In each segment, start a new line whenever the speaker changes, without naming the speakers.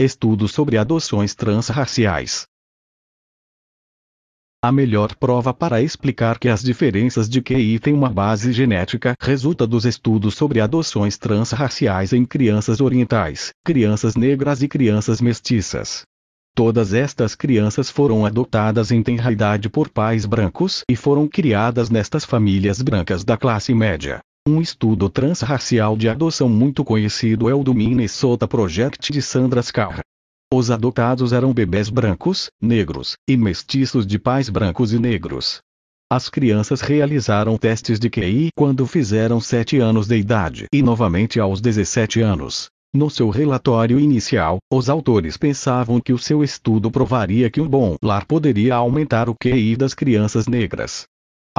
Estudo sobre adoções transraciais. A melhor prova para explicar que as diferenças de QI têm uma base genética resulta dos estudos sobre adoções transraciais em crianças orientais, crianças negras e crianças mestiças. Todas estas crianças foram adotadas em tenra idade por pais brancos e foram criadas nestas famílias brancas da classe média. Um estudo transracial de adoção muito conhecido é o do Minnesota Project de Sandra Scarra. Os adotados eram bebês brancos, negros, e mestiços de pais brancos e negros. As crianças realizaram testes de QI quando fizeram 7 anos de idade e novamente aos 17 anos. No seu relatório inicial, os autores pensavam que o seu estudo provaria que um bom lar poderia aumentar o QI das crianças negras.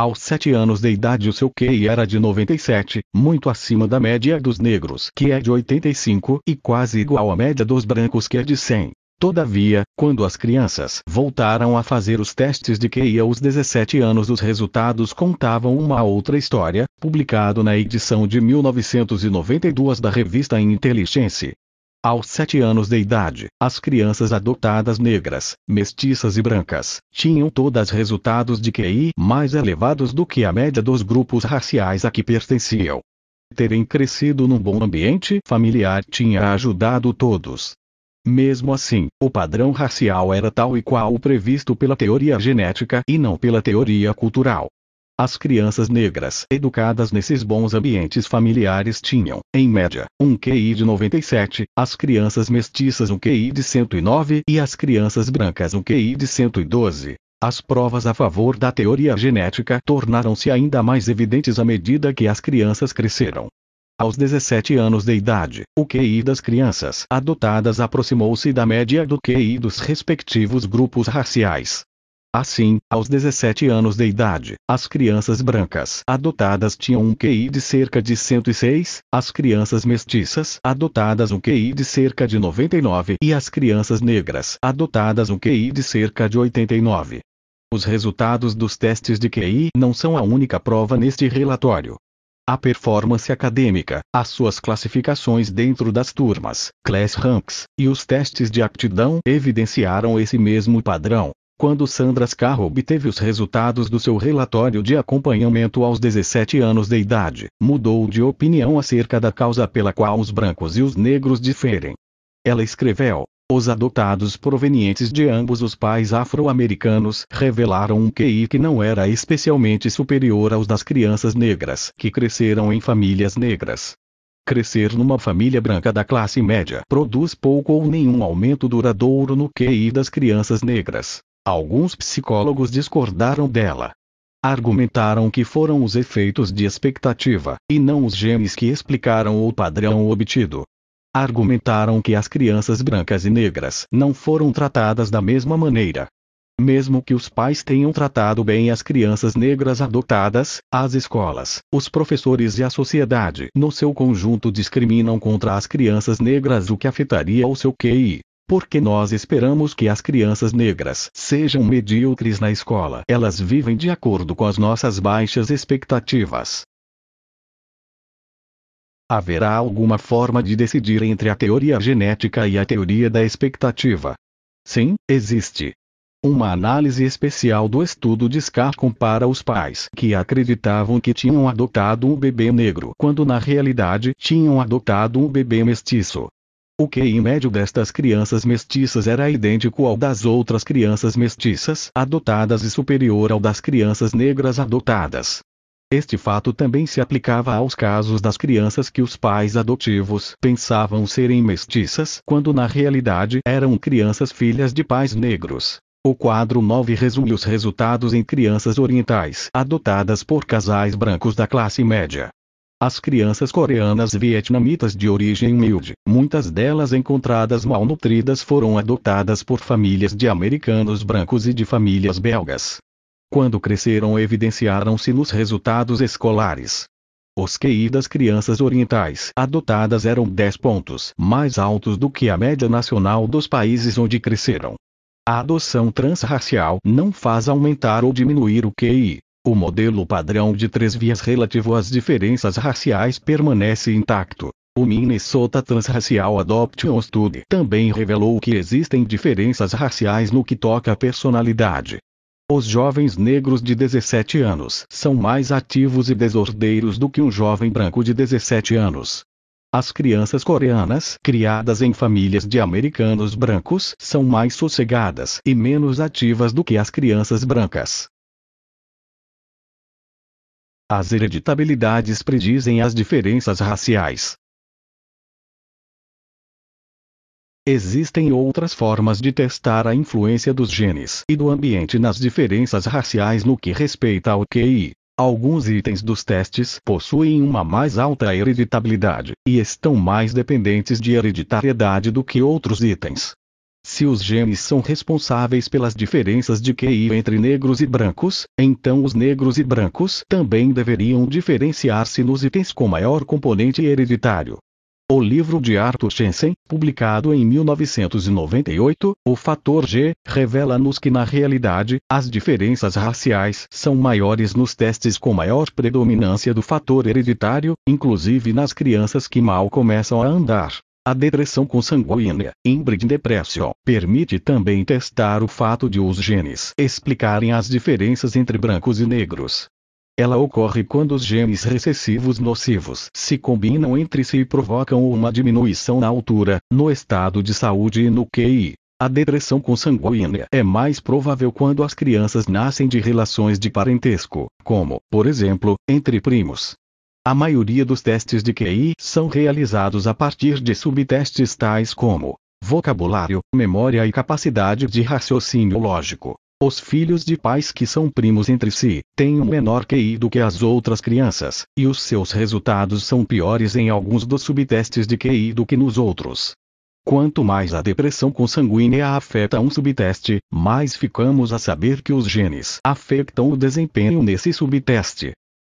Aos sete anos de idade o seu QI era de 97, muito acima da média dos negros que é de 85 e quase igual à média dos brancos que é de 100. Todavia, quando as crianças voltaram a fazer os testes de QI aos 17 anos, os resultados contavam uma outra história, publicado na edição de 1992 da revista Intelligence. Aos sete anos de idade, as crianças adotadas negras, mestiças e brancas, tinham todas resultados de QI mais elevados do que a média dos grupos raciais a que pertenciam. Terem crescido num bom ambiente familiar tinha ajudado todos. Mesmo assim, o padrão racial era tal e qual o previsto pela teoria genética e não pela teoria cultural. As crianças negras educadas nesses bons ambientes familiares tinham, em média, um QI de 97, as crianças mestiças um QI de 109 e as crianças brancas um QI de 112. As provas a favor da teoria genética tornaram-se ainda mais evidentes à medida que as crianças cresceram. Aos 17 anos de idade, o QI das crianças adotadas aproximou-se da média do QI dos respectivos grupos raciais. Assim, aos 17 anos de idade, as crianças brancas adotadas tinham um QI de cerca de 106, as crianças mestiças adotadas um QI de cerca de 99 e as crianças negras adotadas um QI de cerca de 89. Os resultados dos testes de QI não são a única prova neste relatório. A performance acadêmica, as suas classificações dentro das turmas, class ranks, e os testes de aptidão evidenciaram esse mesmo padrão. Quando Sandra Scarro obteve os resultados do seu relatório de acompanhamento aos 17 anos de idade, mudou de opinião acerca da causa pela qual os brancos e os negros diferem. Ela escreveu: os adotados provenientes de ambos os pais afro-americanos revelaram um QI que não era especialmente superior aos das crianças negras que cresceram em famílias negras. Crescer numa família branca da classe média produz pouco ou nenhum aumento duradouro no QI das crianças negras. Alguns psicólogos discordaram dela. Argumentaram que foram os efeitos de expectativa, e não os genes que explicaram o padrão obtido. Argumentaram que as crianças brancas e negras não foram tratadas da mesma maneira. Mesmo que os pais tenham tratado bem as crianças negras adotadas, as escolas, os professores e a sociedade no seu conjunto discriminam contra as crianças negras o que afetaria o seu QI. Porque nós esperamos que as crianças negras sejam medíocres na escola. Elas vivem de acordo com as nossas baixas expectativas. Haverá alguma forma de decidir entre a teoria genética e a teoria da expectativa? Sim, existe. Uma análise especial do estudo de Scar compara os pais que acreditavam que tinham adotado um bebê negro quando na realidade tinham adotado um bebê mestiço. O QI médio destas crianças mestiças era idêntico ao das outras crianças mestiças adotadas e superior ao das crianças negras adotadas. Este fato também se aplicava aos casos das crianças que os pais adotivos pensavam serem mestiças quando na realidade eram crianças filhas de pais negros. O quadro 9 resume os resultados em crianças orientais adotadas por casais brancos da classe média. As crianças coreanas vietnamitas de origem humilde, muitas delas encontradas malnutridas, foram adotadas por famílias de americanos brancos e de famílias belgas. Quando cresceram, evidenciaram-se nos resultados escolares. Os QI das crianças orientais adotadas eram 10 pontos mais altos do que a média nacional dos países onde cresceram. A adoção transracial não faz aumentar ou diminuir o QI, o modelo padrão de três vias relativo às diferenças raciais permanece intacto. O Minnesota Transracial Adoption Study também revelou que existem diferenças raciais no que toca à personalidade. Os jovens negros de 17 anos são mais ativos e desordeiros do que um jovem branco de 17 anos. As crianças coreanas criadas em famílias de americanos brancos são mais sossegadas e menos ativas do que as crianças brancas. As hereditabilidades predizem as diferenças raciais. Existem outras formas de testar a influência dos genes e do ambiente nas diferenças raciais no que respeita ao QI. Alguns itens dos testes possuem uma mais alta hereditabilidade e estão mais dependentes de hereditariedade do que outros itens. Se os genes são responsáveis pelas diferenças de QI entre negros e brancos, então os negros e brancos também deveriam diferenciar-se nos itens com maior componente hereditário. O livro de Arthur Jensen, publicado em 1998, O Fator G, revela-nos que na realidade, as diferenças raciais são maiores nos testes com maior predominância do fator hereditário, inclusive nas crianças que mal começam a andar. A depressão consanguínea, inbreed depression, permite também testar o fato de os genes explicarem as diferenças entre brancos e negros. Ela ocorre quando os genes recessivos nocivos se combinam entre si e provocam uma diminuição na altura, no estado de saúde e no QI. A depressão consanguínea é mais provável quando as crianças nascem de relações de parentesco, como, por exemplo, entre primos. A maioria dos testes de QI são realizados a partir de subtestes tais como vocabulário, memória e capacidade de raciocínio lógico. Os filhos de pais que são primos entre si têm um menor QI do que as outras crianças, e os seus resultados são piores em alguns dos subtestes de QI do que nos outros. Quanto mais a depressão consanguínea afeta um subteste, mais ficamos a saber que os genes afetam o desempenho nesse subteste.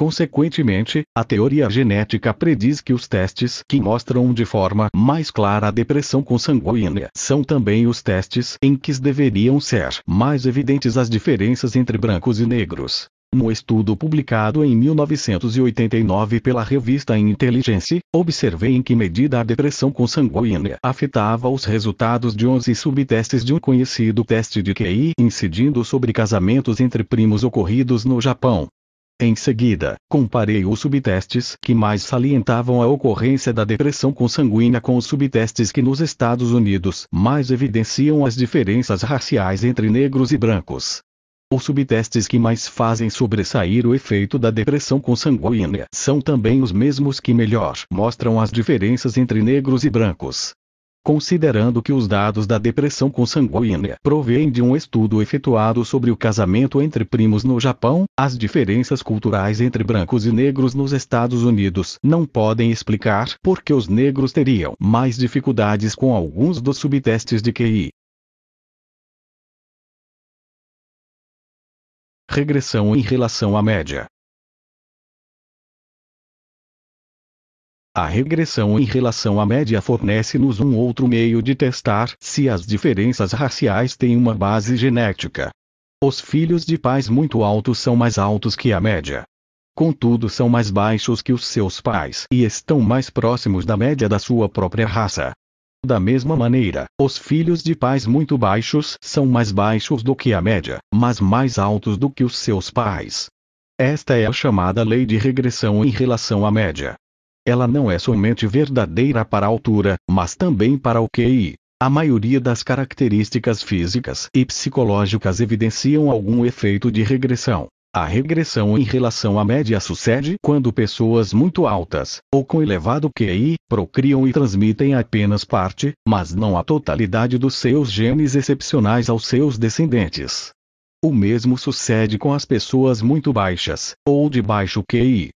Consequentemente, a teoria genética prediz que os testes que mostram de forma mais clara a depressão consanguínea são também os testes em que deveriam ser mais evidentes as diferenças entre brancos e negros. No estudo publicado em 1989 pela revista Intelligence, observei em que medida a depressão consanguínea afetava os resultados de 11 subtestes de um conhecido teste de QI incidindo sobre casamentos entre primos ocorridos no Japão. Em seguida, comparei os subtestes que mais salientavam a ocorrência da depressão consanguínea com os subtestes que nos Estados Unidos mais evidenciam as diferenças raciais entre negros e brancos. Os subtestes que mais fazem sobressair o efeito da depressão consanguínea são também os mesmos que melhor mostram as diferenças entre negros e brancos. Considerando que os dados da depressão consanguínea provêm de um estudo efetuado sobre o casamento entre primos no Japão, as diferenças culturais entre brancos e negros nos Estados Unidos não podem explicar por que os negros teriam mais dificuldades com alguns dos subtestes de QI. Regressão em relação à média. A regressão em relação à média fornece-nos um outro meio de testar se as diferenças raciais têm uma base genética. Os filhos de pais muito altos são mais altos que a média. Contudo, são mais baixos que os seus pais e estão mais próximos da média da sua própria raça. Da mesma maneira, os filhos de pais muito baixos são mais baixos do que a média, mas mais altos do que os seus pais. Esta é a chamada lei de regressão em relação à média. Ela não é somente verdadeira para a altura, mas também para o QI. A maioria das características físicas e psicológicas evidenciam algum efeito de regressão. A regressão em relação à média sucede quando pessoas muito altas, ou com elevado QI, procriam e transmitem apenas parte, mas não a totalidade dos seus genes excepcionais aos seus descendentes. O mesmo sucede com as pessoas muito baixas, ou de baixo QI.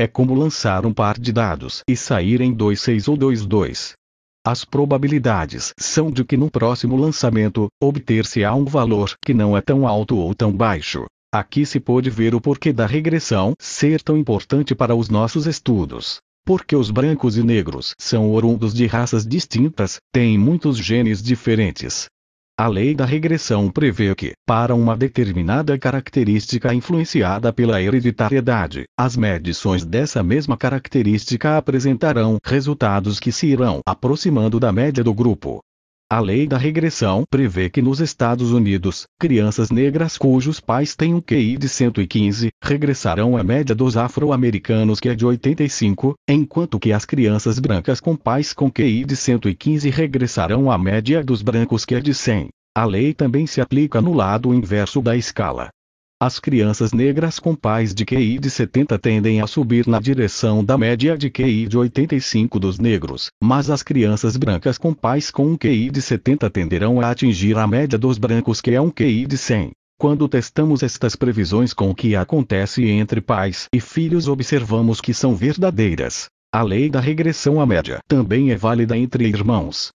É como lançar um par de dados e sair em 2-6 ou 2-2. As probabilidades são de que no próximo lançamento, obter-se-á um valor que não é tão alto ou tão baixo. Aqui se pode ver o porquê da regressão ser tão importante para os nossos estudos. Porque os brancos e negros são oriundos de raças distintas, têm muitos genes diferentes, a lei da regressão prevê que, para uma determinada característica influenciada pela hereditariedade, as medições dessa mesma característica apresentarão resultados que se irão aproximando da média do grupo. A lei da regressão prevê que nos Estados Unidos, crianças negras cujos pais têm um QI de 115 regressarão à média dos afro-americanos que é de 85, enquanto que as crianças brancas com pais com QI de 115 regressarão à média dos brancos que é de 100. A lei também se aplica no lado inverso da escala. As crianças negras com pais de QI de 70 tendem a subir na direção da média de QI de 85 dos negros, mas as crianças brancas com pais com um QI de 70 tenderão a atingir a média dos brancos que é um QI de 100. Quando testamos estas previsões com o que acontece entre pais e filhos observamos que são verdadeiras. A lei da regressão à média também é válida entre irmãos.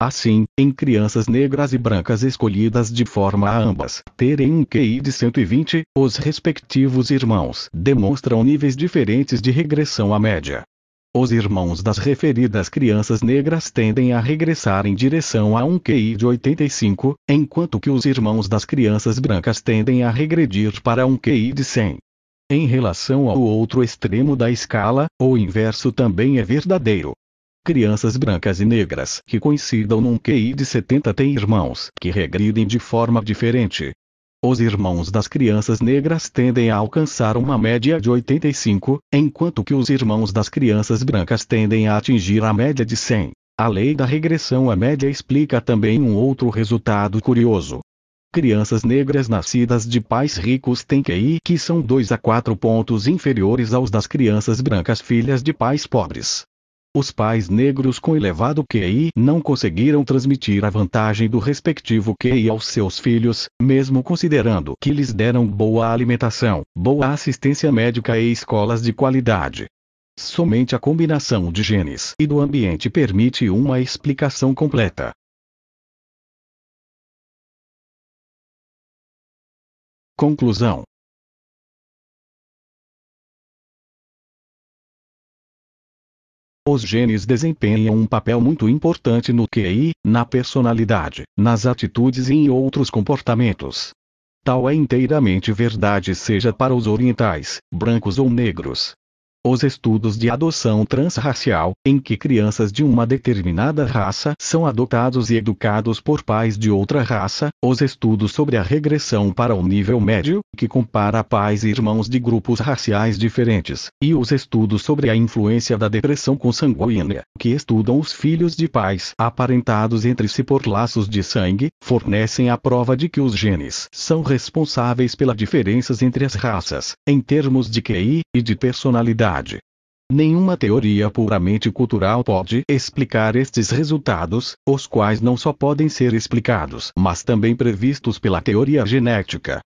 Assim, em crianças negras e brancas escolhidas de forma a ambas terem um QI de 120, os respectivos irmãos demonstram níveis diferentes de regressão à média. Os irmãos das referidas crianças negras tendem a regressar em direção a um QI de 85, enquanto que os irmãos das crianças brancas tendem a regredir para um QI de 100. Em relação ao outro extremo da escala, o inverso também é verdadeiro. Crianças brancas e negras que coincidam num QI de 70 têm irmãos que regridem de forma diferente. Os irmãos das crianças negras tendem a alcançar uma média de 85, enquanto que os irmãos das crianças brancas tendem a atingir a média de 100. A lei da regressão à média explica também um outro resultado curioso. Crianças negras nascidas de pais ricos têm QI que são 2 a 4 pontos inferiores aos das crianças brancas filhas de pais pobres. Os pais negros com elevado QI não conseguiram transmitir a vantagem do respectivo QI aos seus filhos, mesmo considerando que lhes deram boa alimentação, boa assistência médica e escolas de qualidade. Somente a combinação de genes e do ambiente permite uma explicação completa. Conclusão Os genes desempenham um papel muito importante no QI, na personalidade, nas atitudes e em outros comportamentos. Tal é inteiramente verdade seja para os orientais, brancos ou negros, os estudos de adoção transracial, em que crianças de uma determinada raça são adotados e educados por pais de outra raça, os estudos sobre a regressão para o nível médio, que compara pais e irmãos de grupos raciais diferentes, e os estudos sobre a influência da depressão consanguínea, que estudam os filhos de pais aparentados entre si por laços de sangue, fornecem a prova de que os genes são responsáveis pelas diferenças entre as raças, em termos de QI e de personalidade. Nenhuma teoria puramente cultural pode explicar estes resultados, os quais não só podem ser explicados, mas também previstos pela teoria genética.